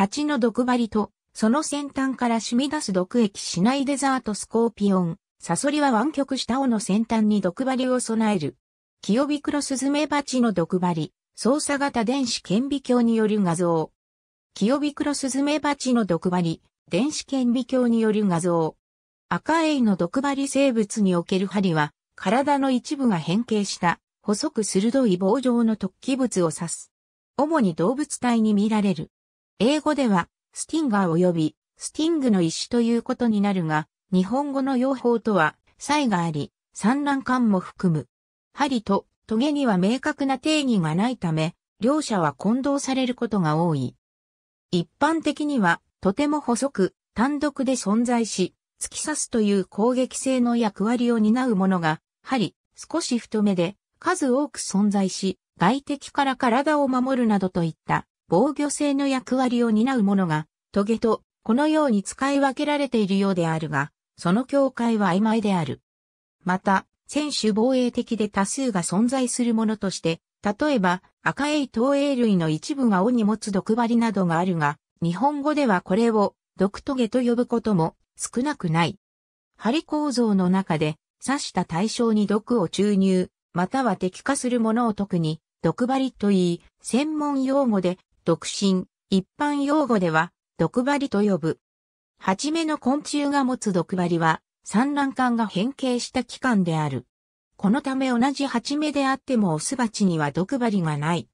蜂の毒針と、その先端から染み出す毒液しないデザートスコーピオン。サソリは湾曲した尾の先端に毒針を備える。キヨビクロスズメバチの毒針、操作型電子顕微鏡による画像。キヨビクロスズメバチの毒針、電子顕微鏡による画像。赤エイの毒針生物における針は、体の一部が変形した、細く鋭い棒状の突起物を指す。主に動物体に見られる。英語では、スティンガー及び、スティングの一種ということになるが、日本語の用法とは、差があり、産卵管も含む。針と、トゲには明確な定義がないため、両者は混同されることが多い。一般的には、とても細く、単独で存在し、突き刺すという攻撃性の役割を担うものが、針、少し太めで、数多く存在し、外敵から体を守るなどといった防御性の役割を担うものが、トゲと、このように使い分けられているようであるが、その境界は曖昧である。また、選手防衛的で多数が存在するものとして、例えば、赤い投影類の一部が尾に持つ毒針などがあるが、日本語ではこれを、毒トゲと呼ぶことも少なくない。針構造の中で、刺した対象に毒を注入、または敵化するものを特に、毒針と言い、専門用語で独身、一般用語では、毒針と呼ぶ。はじめの昆虫が持つ毒針は、産卵管が変形した器官である。このため同じハチメであってもオスバチには毒針がない。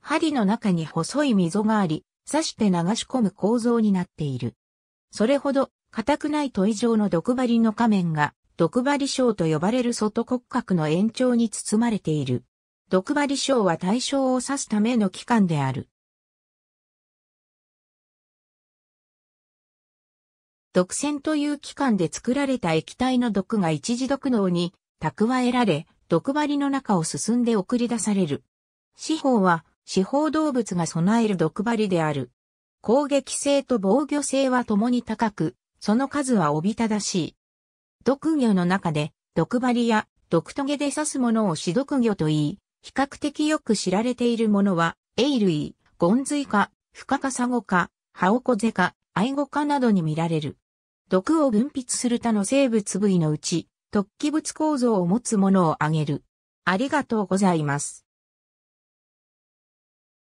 針の中に細い溝があり、刺して流し込む構造になっている。それほど硬くない問い状の毒針の仮面が毒針症と呼ばれる外骨格の延長に包まれている。毒針症は対象を刺すための器官である。毒腺という器官で作られた液体の毒が一時毒脳に蓄えられ、毒針の中を進んで送り出される。四方は、四方動物が備える毒針である。攻撃性と防御性は共に高く、その数はおびただしい。毒魚の中で、毒針や毒トゲで刺すものを死毒魚と言い、比較的よく知られているものは、エイ類、ゴンズイカ、フカカサゴカ、ハオコゼカ、アイゴカなどに見られる。毒を分泌する他の生物部位のうち、突起物構造を持つものを挙げる。ありがとうございます。